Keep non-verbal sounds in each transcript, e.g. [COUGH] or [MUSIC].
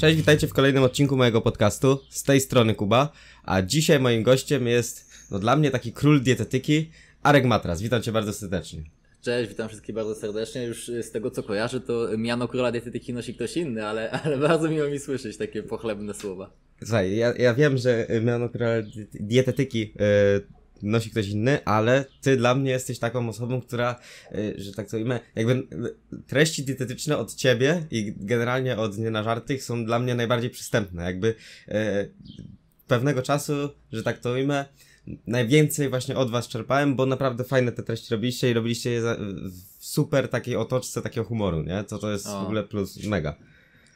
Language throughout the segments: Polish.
Cześć, witajcie w kolejnym odcinku mojego podcastu. Z tej strony Kuba, a dzisiaj moim gościem jest, no dla mnie taki król dietetyki, Arek Matras. Witam cię bardzo serdecznie. Cześć, witam wszystkich bardzo serdecznie. Już z tego co kojarzę, to miano króla dietetyki nosi ktoś inny, ale, ale bardzo miło mi słyszeć takie pochlebne słowa. Słuchaj, ja, ja wiem, że miano króla dietetyki y, nosi ktoś inny, ale ty dla mnie jesteś taką osobą, która, e, że tak to imię, jakby e, treści dietetyczne od ciebie i generalnie od nienażartych są dla mnie najbardziej przystępne. Jakby e, pewnego czasu, że tak to imię, najwięcej właśnie od was czerpałem, bo naprawdę fajne te treści robiliście i robiliście je w super takiej otoczce takiego humoru, nie? To to jest o. w ogóle plus mega.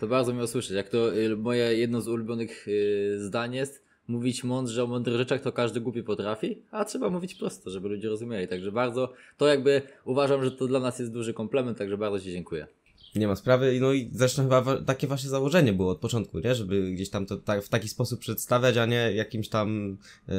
To bardzo miło słyszeć, jak to y, moje jedno z ulubionych yy, zdań jest, mówić mądrze o mądrych rzeczach, to każdy głupi potrafi, a trzeba mówić prosto, żeby ludzie rozumieli. Także bardzo, to jakby uważam, że to dla nas jest duży komplement, także bardzo Ci dziękuję. Nie ma sprawy, no i zresztą chyba takie wasze założenie było od początku, nie? Żeby gdzieś tam to tak, w taki sposób przedstawiać, a nie jakimś tam, yy,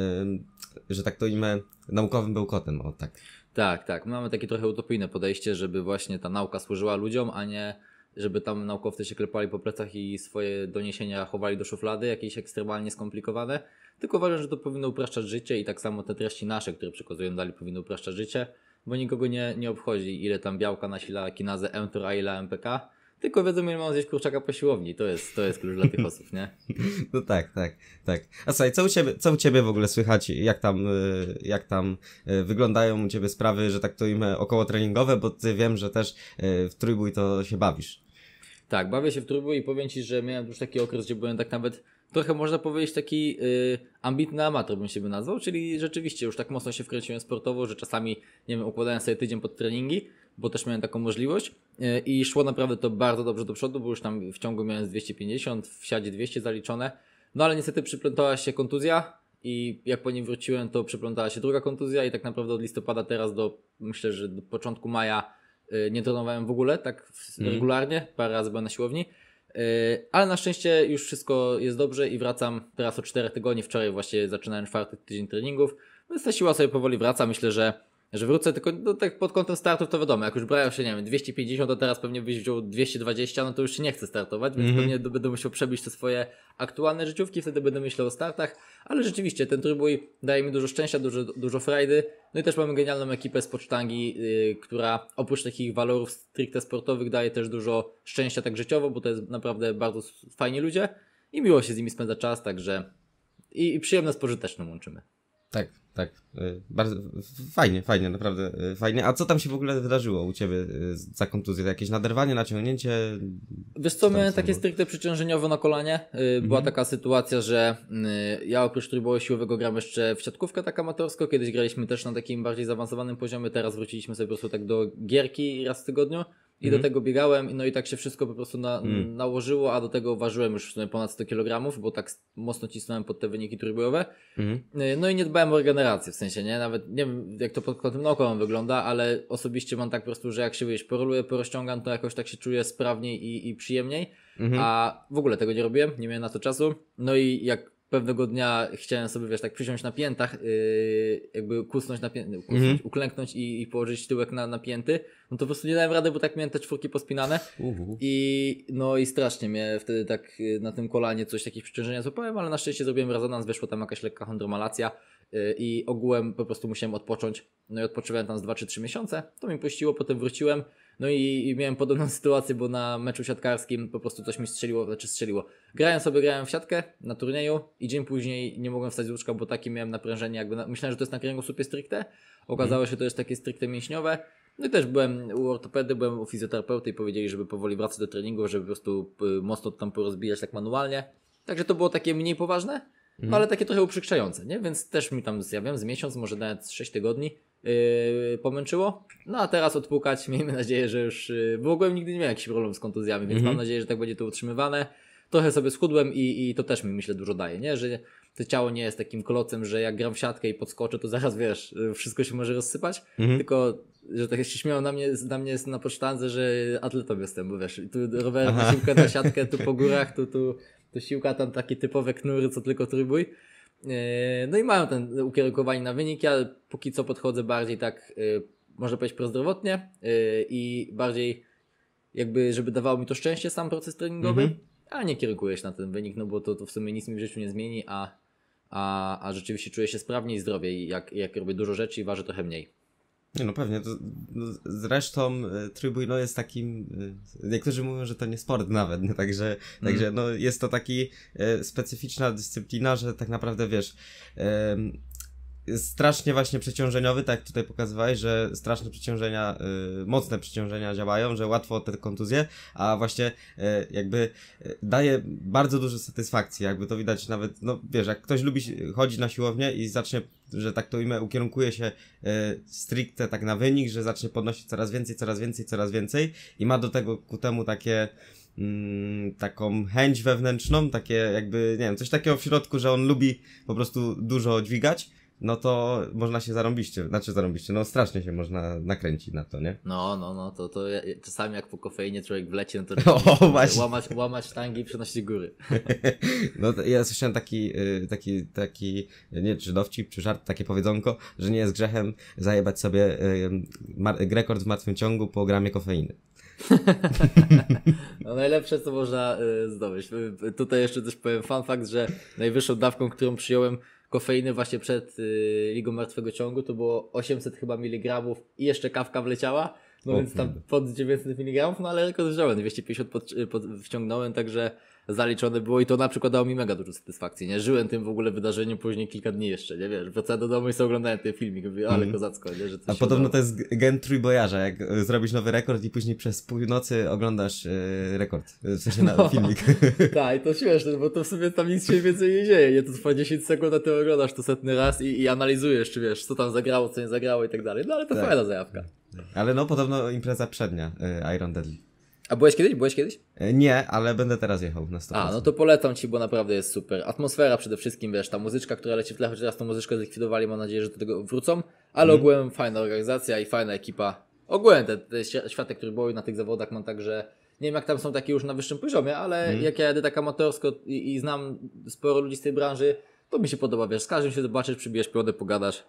że tak to imię, naukowym bełkotem, o tak. Tak, tak. Mamy takie trochę utopijne podejście, żeby właśnie ta nauka służyła ludziom, a nie żeby tam naukowcy się klepali po plecach i swoje doniesienia chowali do szuflady, jakieś ekstremalnie skomplikowane. Tylko uważam, że to powinno upraszczać życie i tak samo te treści nasze, które przekazują dalej, powinny upraszczać życie, bo nikogo nie, nie obchodzi, ile tam białka nasila kinazę mTOR, a ile MPK. Tylko wiedzą, ile mam zjeść kurczaka po siłowni. To jest, to jest klucz dla tych osób, nie? [LAUGHS] No tak, tak, tak. A słuchaj, co u ciebie, co u ciebie w ogóle słychać? Jak tam, y, jak tam y, wyglądają u ciebie sprawy, że tak to imię około treningowe, bo ty wiem, że też y, w trójbój to się bawisz. Tak, bawię się w trójbój i powiem Ci, że miałem już taki okres, gdzie byłem tak nawet trochę można powiedzieć taki y, ambitny amator bym się by nazwał, czyli rzeczywiście już tak mocno się wkręciłem sportowo, że czasami, nie wiem, układałem sobie tydzień pod treningi, bo też miałem taką możliwość y, i szło naprawdę to bardzo dobrze do przodu, bo już tam w ciągu miałem 250, w siadzie 200 zaliczone, no ale niestety przyplątała się kontuzja i jak po nim wróciłem, to przyplątała się druga kontuzja i tak naprawdę od listopada teraz do, myślę, że do początku maja Y, nie trenowałem w ogóle tak mhm. regularnie, parę razy byłem na siłowni. Y, ale na szczęście już wszystko jest dobrze i wracam teraz o 4 tygodnie. Wczoraj właśnie zaczynałem czwarty tydzień treningów, więc ta siła sobie powoli wraca. Myślę, że, że wrócę, tylko no, tak pod kątem startów to wiadomo, jak już brałem się, nie wiem, 250, to teraz pewnie byś wziął 220, no to już się nie chcę startować, więc mm -hmm. pewnie będę musiał przebić te swoje aktualne życiówki, wtedy będę myślał o startach ale rzeczywiście ten trybój daje mi dużo szczęścia, dużo, dużo frajdy. No i też mamy genialną ekipę z pocztangi, yy, która oprócz takich walorów stricte sportowych daje też dużo szczęścia tak życiowo, bo to jest naprawdę bardzo fajni ludzie i miło się z nimi spędza czas, także i, i przyjemne z pożytecznym łączymy. Tak, tak. E, bardzo fajnie, fajnie, naprawdę e, fajnie. A co tam się w ogóle wydarzyło u ciebie e, za kontuzję? Jakieś naderwanie, naciągnięcie? Wiesz co, miałem takie stricte przyciążeniowe na kolanie. Była mhm. taka sytuacja, że ja oprócz trójboju siłowego gram jeszcze w siatkówkę tak amatorsko. Kiedyś graliśmy też na takim bardziej zaawansowanym poziomie. Teraz wróciliśmy sobie po prostu tak do gierki raz w tygodniu. I do mhm. tego biegałem, no i tak się wszystko po prostu na, mm. nałożyło, a do tego ważyłem już w sumie ponad 100 kg, bo tak mocno cisnąłem pod te wyniki trójbojowe. Mhm. E, no i nie dbałem o regenerację, w sensie, nie? Nawet nie wiem, jak to pod kątem naukowym wygląda, ale osobiście mam tak po prostu, że jak się wiesz, poroluję, porozciągam, to jakoś tak się czuję sprawniej i, i przyjemniej. Mhm. A w ogóle tego nie robiłem, nie miałem na to czasu. No i jak pewnego dnia chciałem sobie, wiesz, tak przysiąść na piętach, yy, jakby kusnąć na pięty, kusnąć, mhm. uklęknąć i, i, położyć tyłek na, na pięty, no to po prostu nie dałem rady, bo tak miałem te czwórki pospinane uh -huh. i no i strasznie mnie wtedy tak yy, na tym kolanie coś, jakieś przyciążenia złapałem, ale na szczęście zrobiłem rezonans, wyszła tam jakaś lekka chondromalacja yy, i ogółem po prostu musiałem odpocząć, no i odpoczywałem tam z 2 czy 3 miesiące, to mi puściło, potem wróciłem, no i, i miałem podobną [LAUGHS] sytuację, bo na meczu siatkarskim po prostu coś mi strzeliło, znaczy strzeliło. Grałem sobie, grałem w siatkę na turnieju i dzień później nie mogłem wstać z łóżka, bo takie miałem naprężenie, jakby na, myślałem, że to jest na kręgosłupie stricte. Okazało mhm. się, że to jest takie stricte mięśniowe. No i też byłem u ortopedy, byłem u fizjoterapeuty i powiedzieli, żeby powoli wracać do treningu, żeby po prostu y, mocno tam porozbijać tak manualnie. Także to było takie mniej poważne, mhm. ale takie trochę uprzykrzające, nie? Więc też mi tam zjawiam z miesiąc, może nawet 6 tygodni yy, pomęczyło. No a teraz odpukać, [LAUGHS] miejmy nadzieję, że już yy, w ogóle nigdy nie miałem jakichś problemów z kontuzjami, więc mm-hmm. mam mhm. nadzieję, że tak będzie to utrzymywane. Trochę sobie schudłem i, i to też mi myślę dużo daje, nie? Że to ciało nie jest takim klocem, że jak gram w siatkę i podskoczę, to zaraz wiesz, yy, wszystko się może rozsypać, mm-hmm. tylko że tak się śmiało na mnie, na mnie jest na pocztandze, że atletą jestem, bo wiesz, tu rower, siłkę na siatkę, tu po [LAUGHS] górach, tu, tu, tu siłka, tam takie typowe knury, co tylko trybuj. Yy, no i mają ten ukierunkowanie na wyniki, ale póki co podchodzę bardziej tak, yy, można powiedzieć, prozdrowotnie yy, i bardziej jakby, żeby dawało mi to szczęście sam proces treningowy, mm -hmm. a nie się na ten wynik, no bo to, to w sumie nic mi w życiu nie zmieni, a, a, a rzeczywiście czuję się sprawniej i zdrowiej, jak, jak robię dużo rzeczy i ważę trochę mniej. Nie no pewnie, to, no, zresztą e, trójbójno jest takim, e, niektórzy mówią, że to nie sport nawet, nie? No, także, mm. także no, jest to taki e, specyficzna dyscyplina, że tak naprawdę wiesz, e, strasznie właśnie przeciążeniowy, tak tutaj pokazywałeś, że straszne przeciążenia, y, mocne przeciążenia działają, że łatwo te kontuzje, a właśnie y, jakby y, daje bardzo dużo satysfakcji, jakby to widać nawet, no wiesz, jak ktoś lubi chodzić na siłownię i zacznie że tak to imię ukierunkuje się y, stricte tak na wynik, że zacznie podnosić coraz więcej, coraz więcej, coraz więcej i ma do tego ku temu takie mm, taką chęć wewnętrzną, takie jakby, nie wiem, coś takiego w środku, że on lubi po prostu dużo dźwigać no to można się zarąbiście, znaczy zarąbiście, no strasznie się można nakręcić na to, nie? No, no, no, to, to ja, czasami jak po kofeinie człowiek wleci, no to [LAUGHS] o, właśnie. łamać, łamać tangi i przenosić góry. [LAUGHS] no ja słyszałem taki, y, taki, taki, nie czy dowcip, czy żart, takie powiedzonko, że nie jest grzechem zajebać sobie y, rekord w martwym ciągu po gramie kofeiny. [LAUGHS] no najlepsze, co można y, zdobyć. Tutaj jeszcze też powiem fun fact, że najwyższą dawką, którą przyjąłem kofeiny właśnie przed y, Ligą Martwego Ciągu to było 800 chyba miligramów i jeszcze kawka wleciała, no o, więc tam pod 900 miligramów, no ale tylko z 250 pod, y, pod, wciągnąłem, także zaliczone było i to na przykład dało mi mega dużo satysfakcji, nie? Żyłem tym w ogóle wydarzeniem później kilka dni jeszcze, nie wiesz, wracałem do domu i sobie oglądałem ten filmik, mówię, ale mm. kozacko, nie? Że A podobno to jest gen trójbojarza, jak y, zrobisz nowy rekord i później przez północy oglądasz yy, rekord, y, w sensie na no. filmik. [LAUGHS] tak, i to śmieszne, bo to w sumie tam nic się więcej nie dzieje, nie? To trwa 10 sekund, a ty oglądasz to setny raz i, i analizujesz, czy wiesz, co tam zagrało, co nie zagrało i tak dalej, no ale to tak. fajna zajawka. Ale no, podobno impreza przednia y, Iron Deadly. A byłeś kiedyś? Byłeś kiedyś? E, nie, ale będę teraz jechał na 100%. A, no to polecam Ci, bo naprawdę jest super. Atmosfera przede wszystkim, wiesz, ta muzyczka, która leci w tle, choć teraz tą muzyczkę zlikwidowali, mam nadzieję, że do tego wrócą, ale mm. ogółem fajna organizacja i fajna ekipa. Ogółem te światy, światek były na tych zawodach mam także nie wiem jak tam są takie już na wyższym poziomie, ale mm. jak ja jadę tak amatorsko i, i znam sporo ludzi z tej branży, to mi się podoba, wiesz, z każdym się zobaczysz, przybijesz piodę, pogadasz.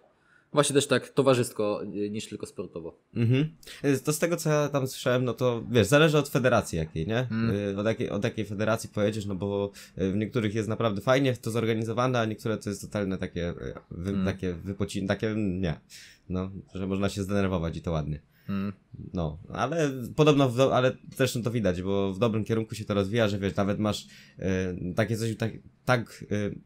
Właśnie też tak towarzysko, niż tylko sportowo. Mhm. Y, to z tego, co ja tam słyszałem, no to wiesz, zależy od federacji jakiej, nie? Mm. Y, od, jakiej, od jakiej federacji pojedziesz, no bo y, w niektórych jest naprawdę fajnie to zorganizowane, a niektóre to jest totalne takie, wy, mm. takie wypocin, takie nie. No, że można się zdenerwować i to ładnie. Hmm. No, ale podobno, do, ale też to widać, bo w dobrym kierunku się to rozwija, że wiesz, nawet masz y, takie coś tak, tak y,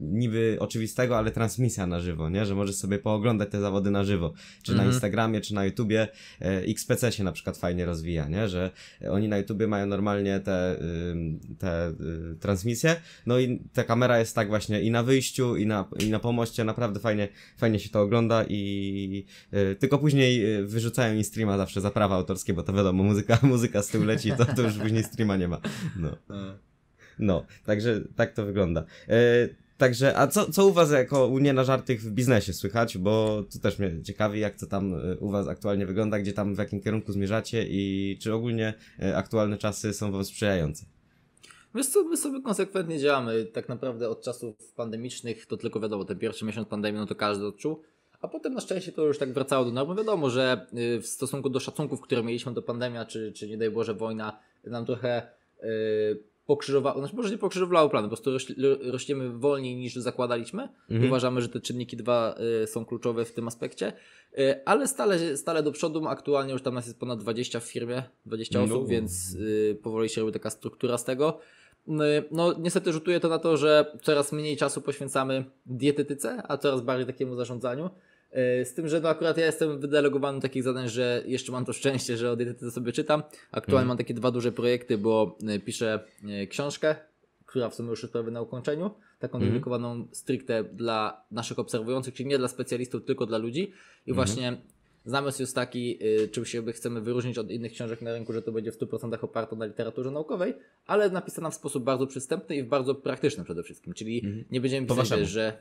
niby oczywistego, ale transmisja na żywo, nie? Że możesz sobie pooglądać te zawody na żywo, czy mm -hmm. na mhm. Instagramie, czy na YouTubie. Y, XPC się na przykład fajnie rozwija, nie? Że oni na YouTubie mają normalnie te, y, te y, transmisje, no i ta kamera jest tak właśnie i na wyjściu, i na, i na pomoście, naprawdę fajnie, fajnie się to ogląda i y, tylko później wyrzucają streama zawsze za prawa autorskie, bo to wiadomo, muzyka, [LAUGHS] muzyka z tyłu leci, to, to już później streama nie ma. No. No, także tak to wygląda. E, także, a co, co u was jako u żartych w biznesie słychać? Bo tu też mnie ciekawi, jak to tam e, u was aktualnie wygląda, gdzie tam, w jakim kierunku zmierzacie i czy ogólnie e, aktualne czasy są wam sprzyjające? My, sobie, my sobie konsekwentnie działamy. Tak naprawdę od czasów pandemicznych, to tylko wiadomo, ten pierwszy miesiąc pandemii, no to każdy odczuł a potem na szczęście to już tak wracało do normy. Wiadomo, że y, w stosunku do szacunków, które mieliśmy do pandemia, czy, czy nie daj Boże wojna, nam trochę y, pokrzyżowało, znaczy może nie pokrzyżowało plany, po prostu rośniemy wolniej niż zakładaliśmy. Mhm. Uważamy, że te czynniki dwa y, są kluczowe w tym aspekcie, ale stale, stale do przodu, aktualnie już tam nas jest ponad 20 w firmie, 20 no. osób, więc powoli się robi taka struktura z tego. Mm, no niestety rzutuje to na to, że coraz mniej czasu poświęcamy dietetyce, a coraz bardziej takiemu zarządzaniu. E, z tym, że no akurat ja jestem wydelegowany do takich zadań, że jeszcze mam to szczęście, że od do sobie czytam. Aktualnie mm. mam takie dwa duże projekty, bo e, piszę e, książkę, która w sumie już jest prawie na ukończeniu, taką mm. dedykowaną stricte dla naszych obserwujących, czyli nie dla specjalistów, tylko dla ludzi. I mm. właśnie Zamysł jest taki, czym się chcemy wyróżnić od innych książek na rynku, że to będzie w 100% oparte na literaturze naukowej, ale napisana w sposób bardzo przystępny i w bardzo praktyczny przede wszystkim. Czyli mhm. nie będziemy pisać, że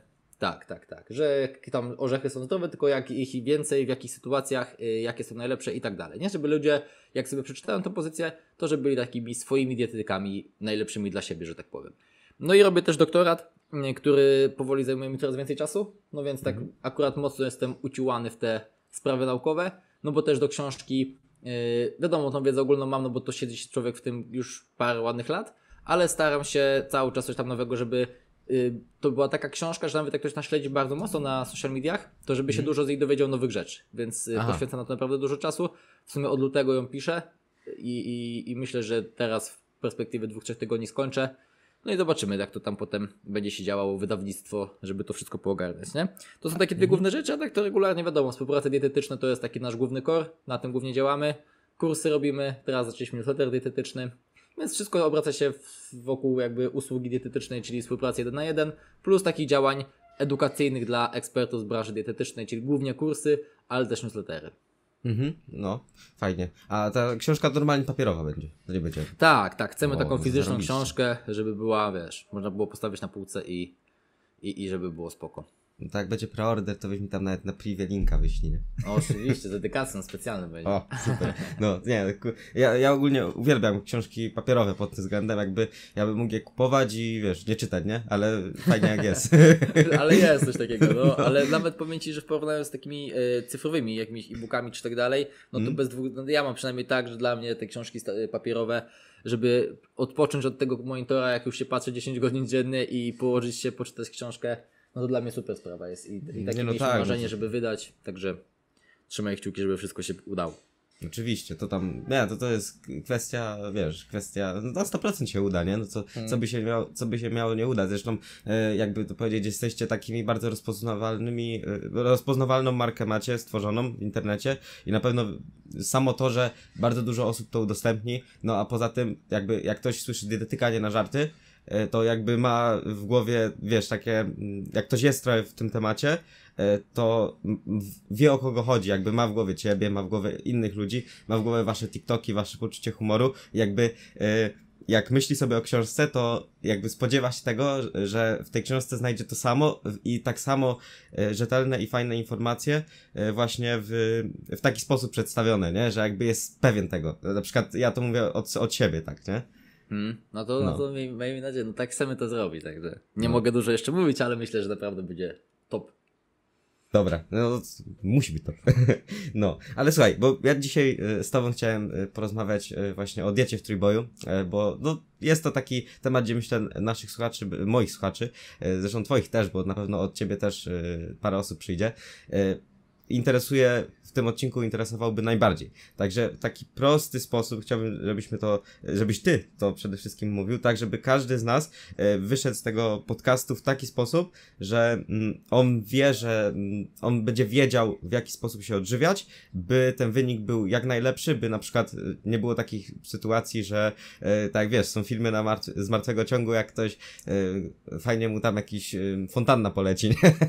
tak, tak, tak. Że tam orzechy są zdrowe, tylko jak ich więcej, w jakich sytuacjach, y, jakie są najlepsze i tak dalej. Nie, żeby ludzie, jak sobie przeczytają tę pozycję, to żeby byli takimi swoimi dietetykami najlepszymi dla siebie, że tak powiem. No i robię też doktorat, y, który powoli zajmuje mi coraz więcej czasu, no więc tak mhm. akurat mocno jestem uciłany w te sprawy naukowe, no bo też do książki, yy, wiadomo, tą wiedzę ogólną mam, no bo to siedzi człowiek w tym już parę ładnych lat, ale staram się cały czas coś tam nowego, żeby Y, to była taka książka, że nawet jak ktoś naśledzi bardzo mocno na social mediach, to żeby się mm. dużo z niej dowiedział nowych rzeczy, więc y, Aha. poświęca na to naprawdę dużo czasu. W sumie od lutego ją piszę i, i, i myślę, że teraz w perspektywie dwóch, trzech tygodni skończę. No i zobaczymy, jak to tam potem będzie się działało wydawnictwo, żeby to wszystko poogarniać, nie? To są tak. takie dwie mhm. główne rzeczy, a tak to regularnie wiadomo, współprace dietetyczne to jest taki nasz główny core, na tym głównie działamy, kursy robimy, teraz zaczęliśmy newsletter dietetyczny, więc wszystko obraca się wokół jakby usługi dietetycznej, czyli współpracy 1 na 1, plus takich działań edukacyjnych dla ekspertów z branży dietetycznej, czyli głównie kursy, ale też newslettery. Mhm, no, fajnie. A ta książka normalnie papierowa będzie, nie będzie. Tak, tak, chcemy o, taką fizyczną książkę, żeby była, wiesz, można było postawić na półce i, i, i żeby było spoko. No tak będzie preorder, to weźmy tam nawet na privie linka wyślij. Oczywiście, dedykacja dedykacją specjalną będzie. O, super. No, nie, no, ja, ja ogólnie uwielbiam książki papierowe pod tym względem, jakby ja bym mógł je kupować i wiesz, nie czytać, nie? Ale fajnie jak jest. [LAUGHS] ale jest coś takiego, no, no. ale nawet powiem Ci, że w porównaniu z takimi e, cyfrowymi jakimiś e-bookami czy tak dalej, no to mm. bez dwóch, no, ja mam przynajmniej tak, że dla mnie te książki e, papierowe żeby odpocząć od tego monitora, jak już się patrzę 10 godzin dziennie i położyć się, poczytać książkę, no to dla mnie super sprawa jest i, i takie no tak, marzenie, no żeby wydać, także trzymaj kciuki, żeby wszystko się udało. Oczywiście, to tam, nie, to, to jest kwestia, wiesz, kwestia, no na 100% się uda, nie? No co, hmm. co, by się miało, co by się miało nie uda. Zresztą, e, jakby to powiedzieć, jesteście takimi bardzo rozpoznawalnymi, e, rozpoznawalną markę macie stworzoną w internecie i na pewno samo to, że bardzo dużo osób to udostępni, no a poza tym, jakby, jak ktoś słyszy dietetyka, na żarty, E, to jakby ma w głowie, wiesz, takie, mm, jak ktoś jest trochę w tym temacie, e, to wie o kogo chodzi, jakby ma w głowie ciebie, ma w głowie innych ludzi, ma w głowie wasze TikToki, wasze poczucie humoru, jakby e, jak myśli sobie o książce, to jakby spodziewa się tego, że w tej książce znajdzie to samo i tak samo rzetelne i fajne informacje właśnie w, w taki sposób przedstawione, nie? Że jakby jest pewien tego. Na przykład ja to mówię od, od siebie, tak, nie? Hmm, no to, no. No to miej, miejmy nadzieję, no tak chcemy to zrobić, także nie no. mogę dużo jeszcze mówić, ale myślę, że naprawdę będzie top. Dobra, no musi być top. [LAUGHS] no, ale słuchaj, bo ja dzisiaj e, z tobą chciałem e, porozmawiać e, właśnie o diecie w trójboju, bo no, jest to taki temat, gdzie myślę naszych słuchaczy, moich słuchaczy, zresztą twoich też, bo na pewno od ciebie też parę osób przyjdzie, interesuje w tym odcinku, interesowałby najbardziej. Także taki prosty sposób, chciałbym, żebyśmy to, żebyś ty to przede wszystkim mówił, tak żeby każdy z nas e, wyszedł z tego podcastu w taki sposób, że mm, on wie, że mm, on będzie wiedział, w jaki sposób się odżywiać, by ten wynik był jak najlepszy, by na przykład e, nie było takich sytuacji, że e, tak wiesz, są filmy na martw z martwego ciągu, jak ktoś fajnie mu tam jakiś fontanna poleci. Nie? [LAUGHS]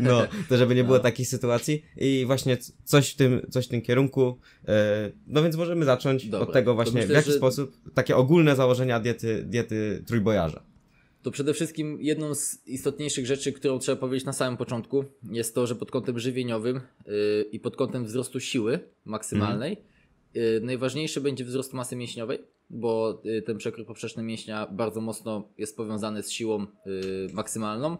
No, to żeby nie było no. takich sytuacji, i właśnie coś w tym, coś w tym kierunku. E, no więc możemy zacząć Dobra, od tego właśnie, myślę, w jaki że... sposób takie ogólne założenia diety, diety trójbojarza. To przede wszystkim jedną z istotniejszych rzeczy, którą trzeba powiedzieć na samym początku, jest to, że pod kątem żywieniowym y, i pod kątem wzrostu siły maksymalnej mm. najważniejszy będzie wzrost masy mięśniowej, bo y, ten przekrój poprzeczny mięśnia bardzo mocno jest powiązany z siłą maksymalną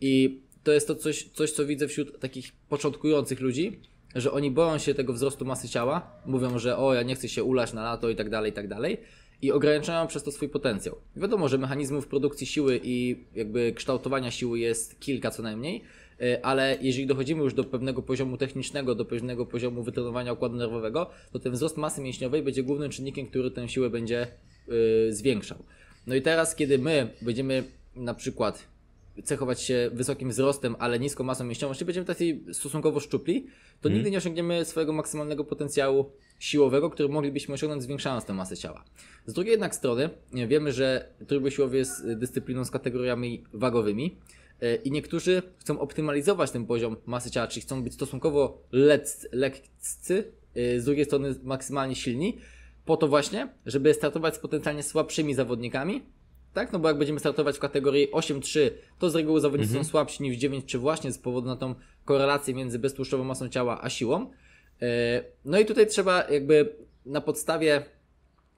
i to jest to coś, coś, co widzę wśród takich początkujących ludzi, że oni boją się tego wzrostu masy ciała, mówią, że o, ja nie chcę się ulać na lato i tak dalej, i tak dalej i ograniczają przez to swój potencjał. Wiadomo, że mechanizmów produkcji siły i jakby kształtowania siły jest kilka co najmniej, e, ale jeżeli dochodzimy już do pewnego poziomu technicznego, do pewnego poziomu wytrenowania układu nerwowego, to ten wzrost masy mięśniowej będzie głównym czynnikiem, który tę siłę będzie yy, zwiększał. No i teraz, kiedy my będziemy na przykład cechować się wysokim wzrostem, ale niską masą mięśniową, czyli będziemy tacy stosunkowo szczupli, to mm. nigdy nie osiągniemy swojego maksymalnego potencjału siłowego, który moglibyśmy osiągnąć zwiększając tę masę ciała. Z drugiej jednak strony e, wiemy, że tryb siłowy jest e, dyscypliną z kategoriami wagowymi e, i niektórzy chcą optymalizować ten poziom masy ciała, czyli chcą być stosunkowo leccy, lekcy, z drugiej strony maksymalnie silni, po to właśnie, żeby startować z potencjalnie słabszymi zawodnikami, tak? No bo jak będziemy startować w kategorii 8-3, to z reguły zawodnicy są mhm. słabsi niż 9, czy właśnie z powodu na tą korelację między beztłuszczową masą ciała a siłą. E, no i tutaj trzeba jakby na podstawie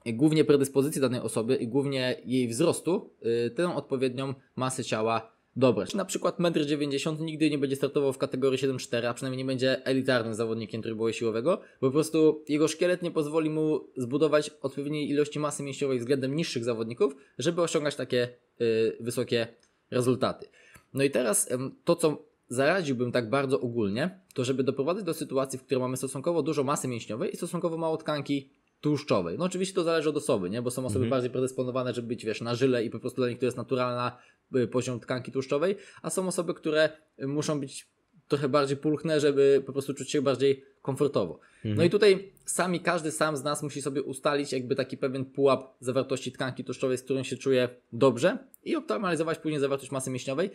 głównie predyspozycji danej osoby i głównie jej wzrostu, e, tę odpowiednią masę ciała dobrać. Na przykład 1,90 m nigdy nie będzie startował w kategorii 7-4, a przynajmniej nie będzie elitarnym zawodnikiem trybu siłowego, bo po prostu jego szkielet nie pozwoli mu zbudować odpowiedniej ilości masy mięśniowej względem niższych zawodników, żeby osiągać takie y, wysokie rezultaty. No i teraz y, to, co zaradziłbym tak bardzo ogólnie, to żeby doprowadzić do sytuacji, w której mamy stosunkowo dużo masy mięśniowej i stosunkowo mało tkanki tłuszczowej. No oczywiście to zależy od osoby, nie? bo są osoby mhm. bardziej predysponowane, żeby być wiesz, na żyle i po prostu dla nich to jest naturalna Y, poziom tkanki tłuszczowej, a są osoby, które muszą być trochę bardziej pulchne, żeby po prostu czuć się bardziej komfortowo. No mhm. No i tutaj sami, każdy sam z nas musi sobie ustalić jakby taki pewien pułap zawartości tkanki tłuszczowej, z którym się czuje dobrze i optymalizować później zawartość masy mięśniowej.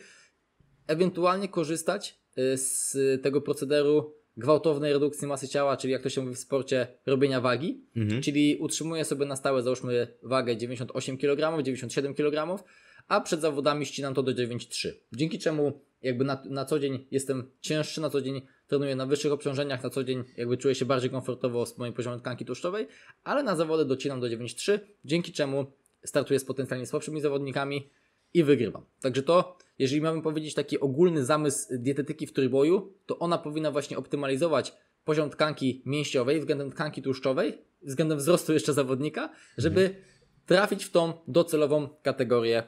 Ewentualnie korzystać y, z tego procederu gwałtownej redukcji masy ciała, czyli jak to się mówi w sporcie, robienia wagi, mhm. czyli utrzymuje sobie na stałe załóżmy wagę 98 kg, 97 kg, a przed zawodami ścinam to do 9,3. Dzięki czemu jakby na, na co dzień jestem cięższy, na co dzień trenuję na wyższych obciążeniach, na co dzień jakby czuję się bardziej komfortowo z moim poziomem tkanki tłuszczowej, ale na zawody docinam do 9,3, dzięki czemu startuję z potencjalnie słabszymi zawodnikami i wygrywam. Także to, jeżeli miałbym powiedzieć taki ogólny zamysł dietetyki w trójboju, to ona powinna właśnie optymalizować poziom tkanki mięśniowej względem tkanki tłuszczowej, względem wzrostu jeszcze zawodnika, żeby mhm. trafić w tą docelową kategorię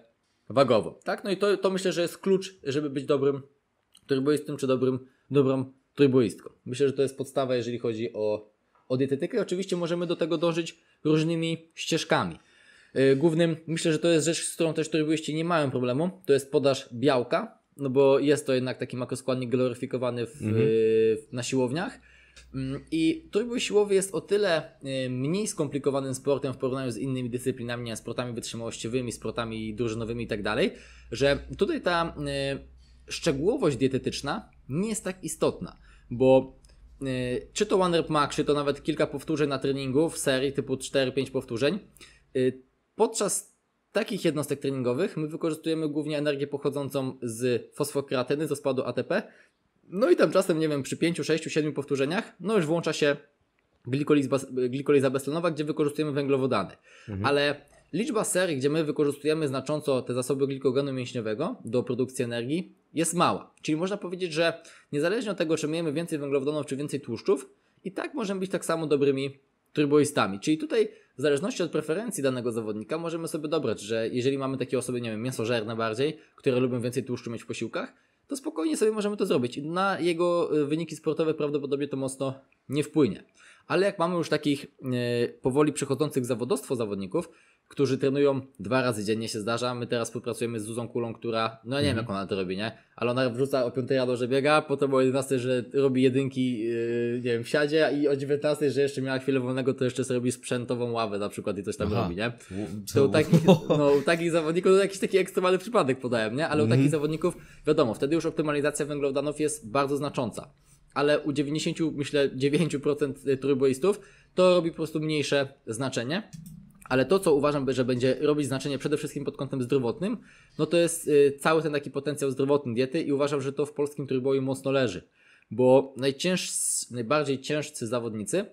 wagowo. Tak? No i to, to myślę, że jest klucz, żeby być dobrym trójboistą czy dobrym, dobrą trybuistką. Myślę, że to jest podstawa, jeżeli chodzi o, o dietetykę. Oczywiście możemy do tego dążyć różnymi ścieżkami. E, głównym, myślę, że to jest rzecz, z którą też trójboiści nie mają problemu, to jest podaż białka, no bo jest to jednak taki makroskładnik gloryfikowany w, mhm. E, na siłowniach. Mm, I trójbój siłowy jest o tyle e, mniej skomplikowanym sportem w porównaniu z innymi dyscyplinami, sportami wytrzymałościowymi, sportami drużynowymi itd., tak że tutaj ta e, szczegółowość dietetyczna nie jest tak istotna, bo e, czy to one rep max, czy to nawet kilka powtórzeń na treningu w serii typu 4-5 powtórzeń, podczas takich jednostek treningowych my wykorzystujemy głównie energię pochodzącą z fosfokreatyny, z ospadu ATP, no i tymczasem, nie wiem, przy 5, 6, 7 powtórzeniach, no już włącza się glikoliza, glikoliza beztlenowa, gdzie wykorzystujemy węglowodany. Mhm. Ale liczba serii, gdzie my wykorzystujemy znacząco te zasoby glikogenu mięśniowego do produkcji energii, jest mała. Czyli można powiedzieć, że niezależnie od tego, czy myjemy więcej węglowodanów, czy więcej tłuszczów, i tak możemy być tak samo dobrymi tryboistami. Czyli tutaj w zależności od preferencji danego zawodnika możemy sobie dobrać, że jeżeli mamy takie osoby, nie wiem, mięsożerne bardziej, które lubią więcej tłuszczu mieć w posiłkach, to spokojnie sobie możemy to zrobić. Na jego y, wyniki sportowe prawdopodobnie to mocno nie wpłynie. Ale jak mamy już takich y, powoli przechodzących zawodostwo zawodników, którzy trenują dwa razy dziennie się zdarza. My teraz współpracujemy z Zuzą Kulą, która, no nie wiem mhm. jak ona to robi, nie? Ale ona wrzuca o 5 rano, że biega, potem o 11, że robi jedynki, yy, nie wiem, wsiadzie i o 19, że jeszcze miała chwilę wolnego, to jeszcze sobie robi sprzętową ławę na przykład i coś tam Aha. robi, nie? To u takich, [LAUGHS] no, u takich zawodników, to no, jakiś taki ekstremalny przypadek podałem, nie? Ale u takich mhm. zawodników, wiadomo, wtedy już optymalizacja węglowodanów jest bardzo znacząca. Ale u 90, myślę, 9% trójboistów to robi po prostu mniejsze znaczenie. Ale to, co uważam, że będzie robić znaczenie przede wszystkim pod kątem zdrowotnym, no to jest y, cały ten taki potencjał zdrowotny diety i uważam, że to w polskim trójboju mocno leży. Bo najcięższy, najbardziej ciężcy zawodnicy